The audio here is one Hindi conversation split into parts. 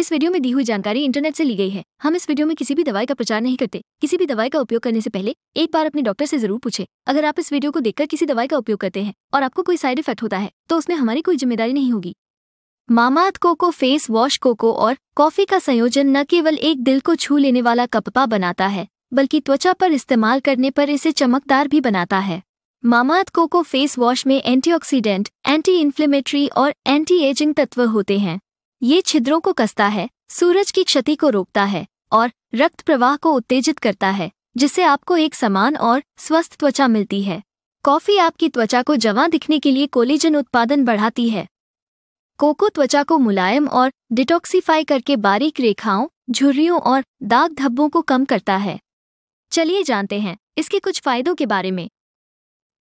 इस वीडियो में दी हुई जानकारी इंटरनेट से ली गई है हम इस वीडियो में किसी भी दवाई का प्रचार नहीं करते किसी भी दवाई का उपयोग करने से पहले एक बार अपने डॉक्टर से जरूर पूछे अगर आप इस वीडियो को देखकर किसी दवाई का उपयोग करते हैं और आपको कोई साइड इफेक्ट होता है तो उसमें हमारी कोई जिम्मेदारी नहीं होगी Mamaearth coco face wash coco और कॉफी का संयोजन न केवल एक दिल को छू लेने वाला कपपा बनाता है बल्कि त्वचा पर इस्तेमाल करने पर इसे चमकदार भी बनाता है मामात कोको फेस वॉश में एंटीऑक्सीडेंट, एंटी इन्फ्लेमेटरी और एंटी एजिंग तत्व होते हैं ये छिद्रों को कसता है सूरज की क्षति को रोकता है और रक्त प्रवाह को उत्तेजित करता है जिससे आपको एक समान और स्वस्थ त्वचा मिलती है कॉफी आपकी त्वचा को जमा दिखने के लिए कोलेजन उत्पादन बढ़ाती है कोको त्वचा को मुलायम और डिटॉक्सीफाई करके बारीक रेखाओं झुर्रियों और दाग धब्बों को कम करता है चलिए जानते हैं इसके कुछ फायदों के बारे में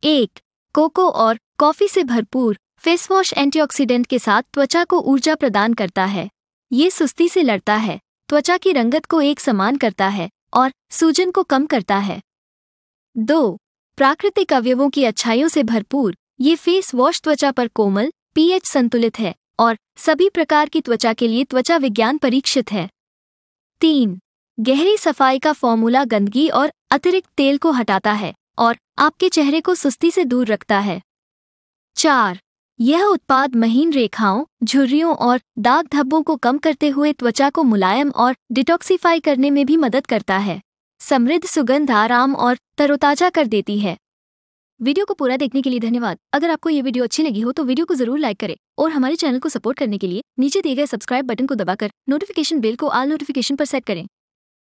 एक कोको और कॉफी से भरपूर फेस वॉश एंटीऑक्सीडेंट के साथ त्वचा को ऊर्जा प्रदान करता है ये सुस्ती से लड़ता है त्वचा की रंगत को एक समान करता है और सूजन को कम करता है दो प्राकृतिक अवयवों की अच्छाइयों से भरपूर ये फेस वॉश त्वचा पर कोमल पीएच संतुलित है और सभी प्रकार की त्वचा के लिए त्वचा विज्ञान परीक्षित है तीन गहरी सफाई का फॉर्मूला गंदगी और अतिरिक्त तेल को हटाता है और आपके चेहरे को सुस्ती से दूर रखता है चार यह उत्पाद महीन रेखाओं झुर्रियों और दाग धब्बों को कम करते हुए त्वचा को मुलायम और डिटॉक्सीफाई करने में भी मदद करता है समृद्ध सुगंध आराम और तरोताजा कर देती है वीडियो को पूरा देखने के लिए धन्यवाद अगर आपको ये वीडियो अच्छी लगी हो तो वीडियो को जरूर लाइक करें और हमारे चैनल को सपोर्ट करने के लिए नीचे दिए गए सब्सक्राइब बटन को दबाकर नोटिफिकेशन बेल को आल नोटिफिकेशन पर सेट करें